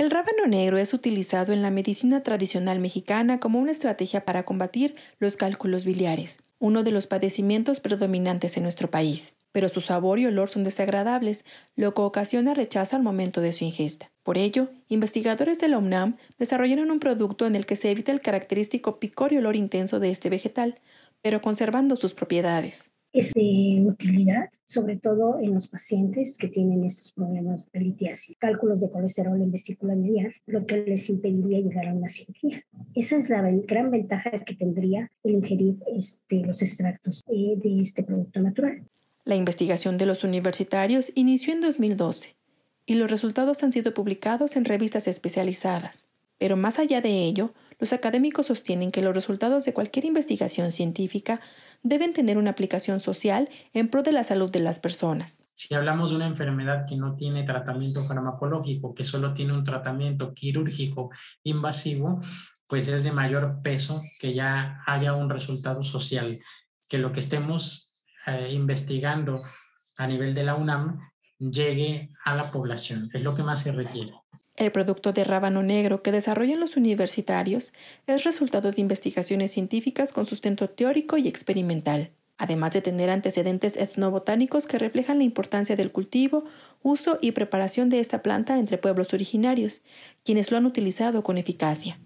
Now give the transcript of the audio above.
El rábano negro es utilizado en la medicina tradicional mexicana como una estrategia para combatir los cálculos biliares, uno de los padecimientos predominantes en nuestro país, pero su sabor y olor son desagradables, lo que ocasiona rechazo al momento de su ingesta. Por ello, investigadores de la UNAM desarrollaron un producto en el que se evita el característico picor y olor intenso de este vegetal, pero conservando sus propiedades es de utilidad, sobre todo en los pacientes que tienen estos problemas de litiasis, cálculos de colesterol en vesícula biliar, lo que les impediría llegar a una cirugía. Esa es la gran ventaja que tendría el ingerir este, los extractos eh, de este producto natural. La investigación de los universitarios inició en 2012 y los resultados han sido publicados en revistas especializadas. Pero más allá de ello, los académicos sostienen que los resultados de cualquier investigación científica deben tener una aplicación social en pro de la salud de las personas. Si hablamos de una enfermedad que no tiene tratamiento farmacológico, que solo tiene un tratamiento quirúrgico invasivo, pues es de mayor peso que ya haya un resultado social, que lo que estemos eh, investigando a nivel de la UNAM llegue a la población, es lo que más se requiere. El producto de rábano negro que desarrollan los universitarios es resultado de investigaciones científicas con sustento teórico y experimental, además de tener antecedentes etnobotánicos que reflejan la importancia del cultivo, uso y preparación de esta planta entre pueblos originarios, quienes lo han utilizado con eficacia.